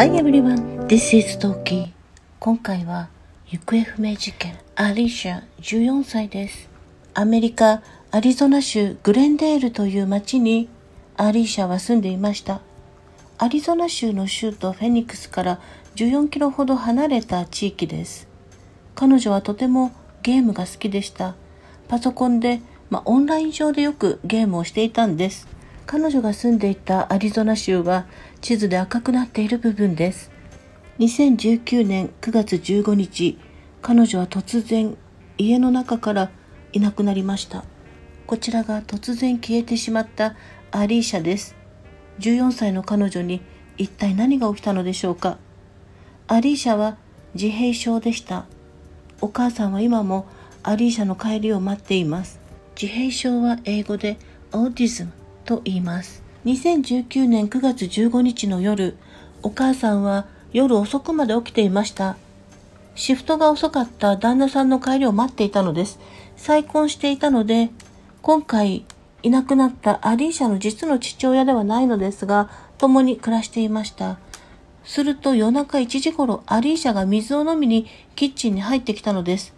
Hi everyone, this is Toki 今回は行方不明事件アリシャ14歳ですアメリカアリゾナ州グレンデールという町にアリシャは住んでいましたアリゾナ州の州都フェニックスから14キロほど離れた地域です彼女はとてもゲームが好きでしたパソコンで、まあ、オンライン上でよくゲームをしていたんです彼女が住んでいたアリゾナ州は地図で赤くなっている部分です。2019年9月15日、彼女は突然家の中からいなくなりました。こちらが突然消えてしまったアリーシャです。14歳の彼女に一体何が起きたのでしょうか。アリーシャは自閉症でした。お母さんは今もアリーシャの帰りを待っています。自閉症は英語でオーディズムと言います。2019年9月15日の夜、お母さんは夜遅くまで起きていました。シフトが遅かった旦那さんの帰りを待っていたのです。再婚していたので、今回いなくなったアリーシャの実の父親ではないのですが、共に暮らしていました。すると夜中1時頃、アリーシャが水を飲みにキッチンに入ってきたのです。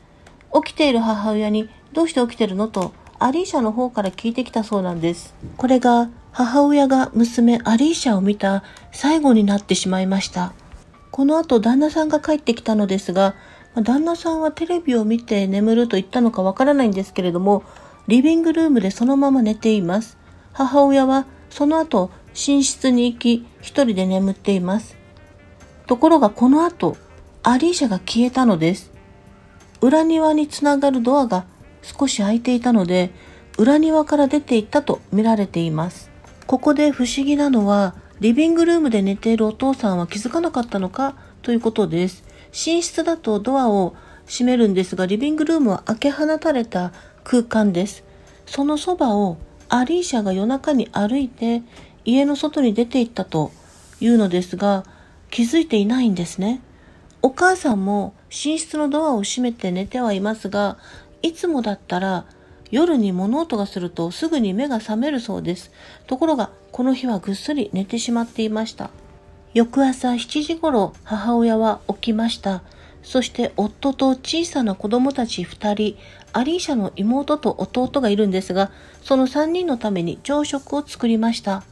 起きている母親に、どうして起きてるのとアリーシャの方から聞いてきたそうなんです。これが母親が娘アリーシャを見た最後になってしまいました。この後旦那さんが帰ってきたのですが、旦那さんはテレビを見て眠ると言ったのかわからないんですけれども、リビングルームでそのまま寝ています。母親はその後寝室に行き一人で眠っています。ところがこの後、アリーシャが消えたのです。裏庭につながるドアが少し空いていたので裏庭から出ていったと見られていますここで不思議なのはリビングルームで寝ているお父さんは気づかなかったのかということです寝室だとドアを閉めるんですがリビングルームは開け放たれた空間ですそのそばをアリーシャが夜中に歩いて家の外に出て行ったというのですが気づいていないんですねお母さんも寝室のドアを閉めて寝てはいますがいつもだったら夜に物音がするとすぐに目が覚めるそうです。ところが、この日はぐっすり寝てしまっていました。翌朝7時頃、母親は起きました。そして夫と小さな子供たち2人、アリーシャの妹と弟がいるんですが、その3人のために朝食を作りました。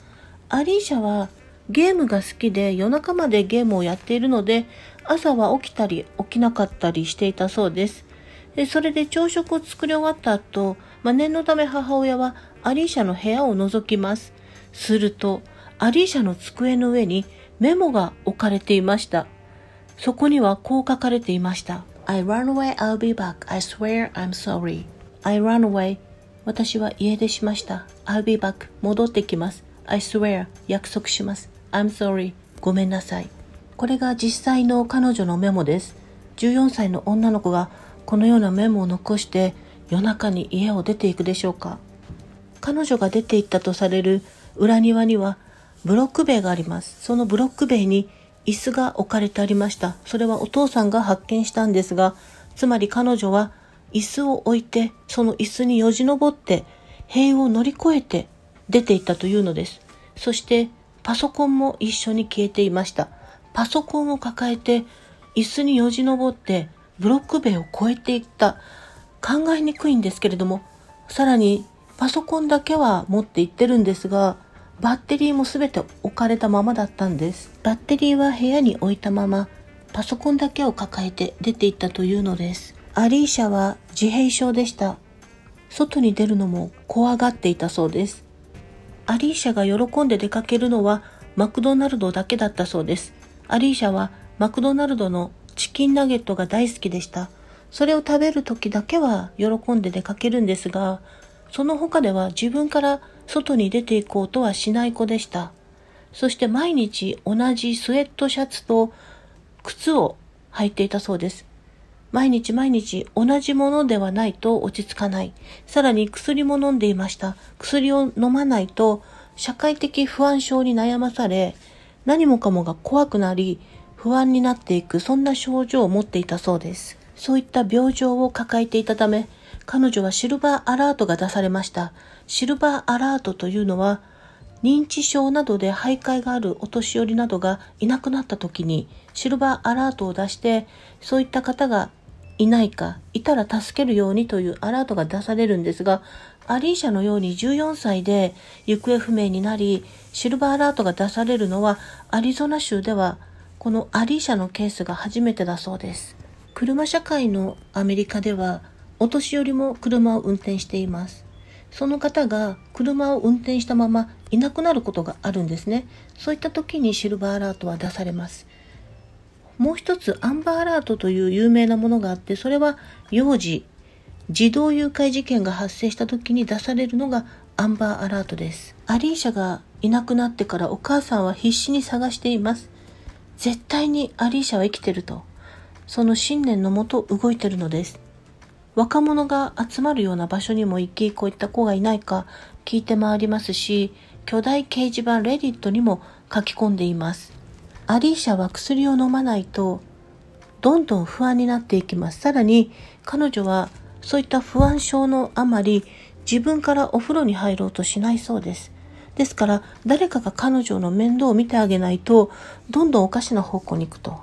アリーシャはゲームが好きで夜中までゲームをやっているので、朝は起きたり起きなかったりしていたそうです。でそれで朝食を作り終わった後、まあ、念のため母親はアリーシャの部屋を覗きます。すると、アリーシャの机の上にメモが置かれていました。そこにはこう書かれていました。I run away, I'll be back. I swear I'm sorry. I run away. 私は家出しました。I'll be back. 戻ってきます。I swear. 約束します。I'm sorry. ごめんなさい。これが実際の彼女のメモです。14歳の女の子がこのようなメモを残して夜中に家を出ていくでしょうか彼女が出て行ったとされる裏庭にはブロック塀がありますそのブロック塀に椅子が置かれてありましたそれはお父さんが発見したんですがつまり彼女は椅子を置いてその椅子によじ登って塀を乗り越えて出て行ったというのですそしてパソコンも一緒に消えていましたパソコンを抱えて椅子によじ登ってブロック塀を越えていった考えにくいんですけれどもさらにパソコンだけは持っていってるんですがバッテリーも全て置かれたままだったんですバッテリーは部屋に置いたままパソコンだけを抱えて出ていったというのですアリーシャは自閉症でした外に出るのも怖がっていたそうですアリーシャが喜んで出かけるのはマクドナルドだけだったそうですアリーシャはマクドナルドのチキンナゲットが大好きでした。それを食べる時だけは喜んで出かけるんですが、その他では自分から外に出て行こうとはしない子でした。そして毎日同じスウェットシャツと靴を履いていたそうです。毎日毎日同じものではないと落ち着かない。さらに薬も飲んでいました。薬を飲まないと社会的不安症に悩まされ、何もかもが怖くなり、不安になっていくそんな症状を持っていたそうです。そういった病状を抱えていたため、彼女はシルバーアラートが出されました。シルバーアラートというのは、認知症などで徘徊があるお年寄りなどがいなくなった時に、シルバーアラートを出して、そういった方がいないか、いたら助けるようにというアラートが出されるんですが、アリーシャのように14歳で行方不明になり、シルバーアラートが出されるのはアリゾナ州ではこのアリーシャのケースが初めてだそうです。車社会のアメリカでは、お年寄りも車を運転しています。その方が車を運転したままいなくなることがあるんですね。そういった時にシルバーアラートは出されます。もう一つ、アンバーアラートという有名なものがあって、それは幼児、児童誘拐事件が発生した時に出されるのがアンバーアラートです。アリーシャがいなくなってからお母さんは必死に探しています。絶対にアリーシャは生きてると、その信念のもと動いてるのです。若者が集まるような場所にも行き、こういった子がいないか聞いて回りますし、巨大掲示板レディットにも書き込んでいます。アリーシャは薬を飲まないと、どんどん不安になっていきます。さらに、彼女はそういった不安症のあまり、自分からお風呂に入ろうとしないそうです。ですから誰かが彼女の面倒を見てあげないとどんどんおかしな方向に行くと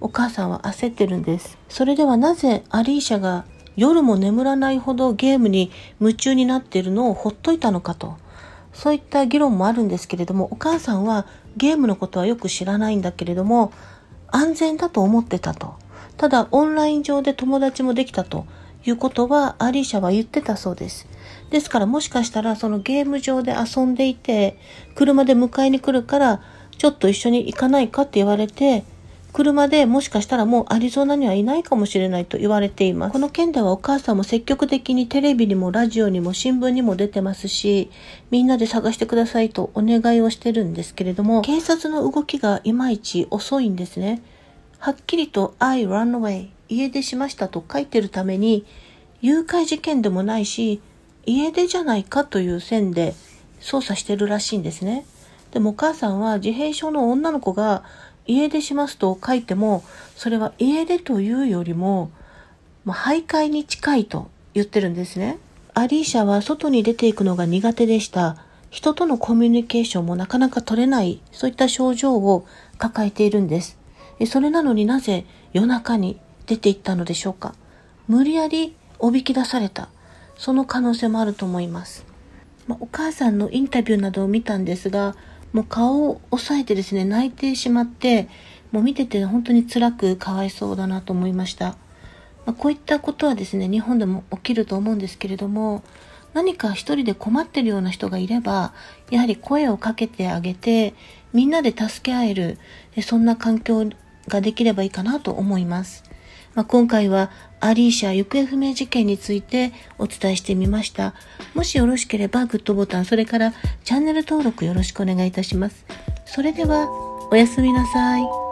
お母さんは焦ってるんですそれではなぜアリーシャが夜も眠らないほどゲームに夢中になっているのをほっといたのかとそういった議論もあるんですけれどもお母さんはゲームのことはよく知らないんだけれども安全だと思ってたとただオンライン上で友達もできたということはアリーシャは言ってたそうです。ですからもしかしたらそのゲーム上で遊んでいて、車で迎えに来るから、ちょっと一緒に行かないかって言われて、車でもしかしたらもうアリゾナにはいないかもしれないと言われています。この件ではお母さんも積極的にテレビにもラジオにも新聞にも出てますし、みんなで探してくださいとお願いをしてるんですけれども、警察の動きがいまいち遅いんですね。はっきりと I run away 家出しましたと書いてるために、誘拐事件でもないし、家出じゃないかという線で捜査してるらしいんですね。でもお母さんは自閉症の女の子が家出しますと書いても、それは家出というよりも、まあ、徘徊に近いと言ってるんですね。アリーシャは外に出ていくのが苦手でした。人とのコミュニケーションもなかなか取れない、そういった症状を抱えているんです。それなのになぜ夜中に出ていったのでしょうか無理やりおびき出されたその可能性もあると思います、まあ、お母さんのインタビューなどを見たんですがもう顔を押さえてですね泣いてしまってもう見てて本当に辛くかわいそうだなと思いました、まあ、こういったことはですね日本でも起きると思うんですけれども何か一人で困ってるような人がいればやはり声をかけてあげてみんなで助け合えるそんな環境ができればいいかなと思いますまあ、今回はアリーシャ行方不明事件についてお伝えしてみました。もしよろしければグッドボタン、それからチャンネル登録よろしくお願いいたします。それでは、おやすみなさい。